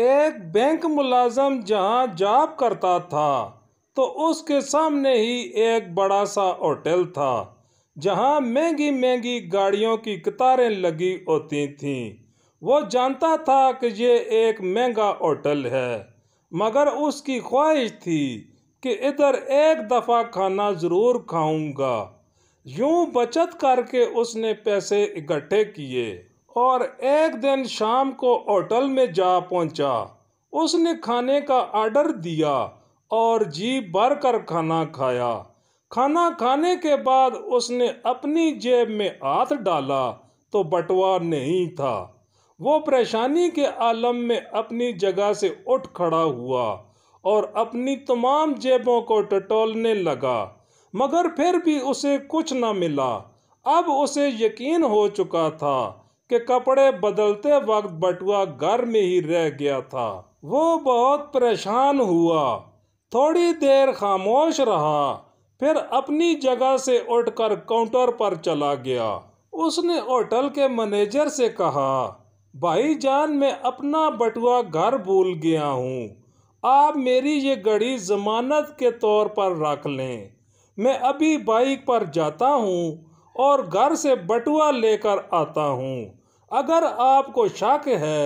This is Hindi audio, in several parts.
एक बैंक मुलाजम जहाँ जाप करता था तो उसके सामने ही एक बड़ा सा होटल था जहाँ महंगी महंगी गाड़ियों की कतारें लगी होती थीं वो जानता था कि ये एक महंगा होटल है मगर उसकी ख्वाहिश थी कि इधर एक दफ़ा खाना ज़रूर खाऊंगा यूं बचत करके उसने पैसे इकट्ठे किए और एक दिन शाम को होटल में जा पहुंचा उसने खाने का आर्डर दिया और जी भर कर खाना खाया खाना खाने के बाद उसने अपनी जेब में हाथ डाला तो बटवा नहीं था वो परेशानी के आलम में अपनी जगह से उठ खड़ा हुआ और अपनी तमाम जेबों को टटोलने लगा मगर फिर भी उसे कुछ न मिला अब उसे यकीन हो चुका था कि कपड़े बदलते वक्त बटुआ घर में ही रह गया था वो बहुत परेशान हुआ थोड़ी देर खामोश रहा फिर अपनी जगह से उठकर काउंटर पर चला गया उसने होटल के मैनेजर से कहा भाई जान मैं अपना बटुआ घर भूल गया हूँ आप मेरी ये घड़ी ज़मानत के तौर पर रख लें मैं अभी बाइक पर जाता हूँ और घर से बटुआ लेकर आता हूँ अगर आपको शक है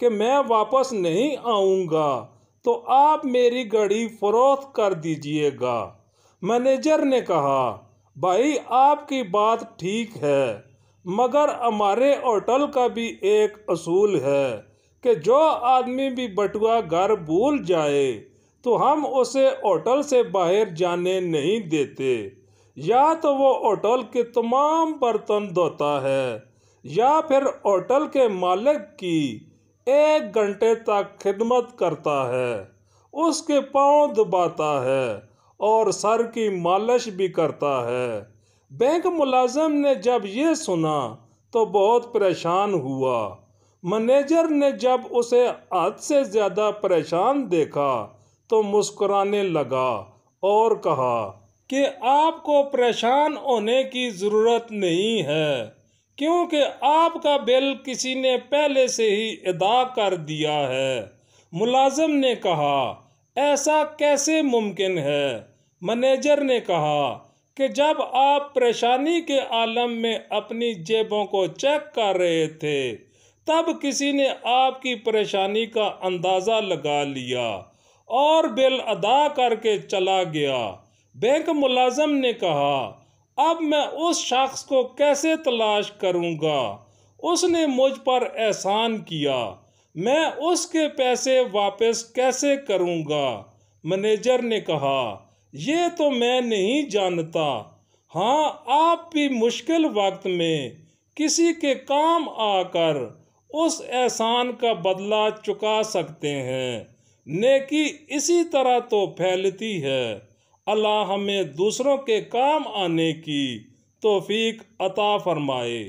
कि मैं वापस नहीं आऊँगा तो आप मेरी गाड़ी फरोख्त कर दीजिएगा मैनेजर ने कहा भाई आपकी बात ठीक है मगर हमारे होटल का भी एक असूल है कि जो आदमी भी बटुआ घर भूल जाए तो हम उसे होटल से बाहर जाने नहीं देते या तो वो होटल के तमाम बर्तन धोता है या फिर होटल के मालिक की एक घंटे तक खिदमत करता है उसके पाँव दबाता है और सर की मालिश भी करता है बैंक मुलाजम ने जब ये सुना तो बहुत परेशान हुआ मैनेजर ने जब उसे हद से ज़्यादा परेशान देखा तो मुस्कुराने लगा और कहा कि आपको परेशान होने की ज़रूरत नहीं है क्योंकि आपका बिल किसी ने पहले से ही अदा कर दिया है मुलाजम ने कहा ऐसा कैसे मुमकिन है मैनेजर ने कहा कि जब आप परेशानी के आलम में अपनी जेबों को चेक कर रहे थे तब किसी ने आपकी परेशानी का अंदाज़ा लगा लिया और बिल अदा करके चला गया बैंक मुलाजम ने कहा अब मैं उस शख्स को कैसे तलाश करूँगा उसने मुझ पर एहसान किया मैं उसके पैसे वापस कैसे करूँगा मैनेजर ने कहा ये तो मैं नहीं जानता हाँ आप भी मुश्किल वक्त में किसी के काम आकर उस एहसान का बदला चुका सकते हैं नेकी इसी तरह तो फैलती है अल्लाह हमें दूसरों के काम आने की तोफ़ी अता फ़रमाए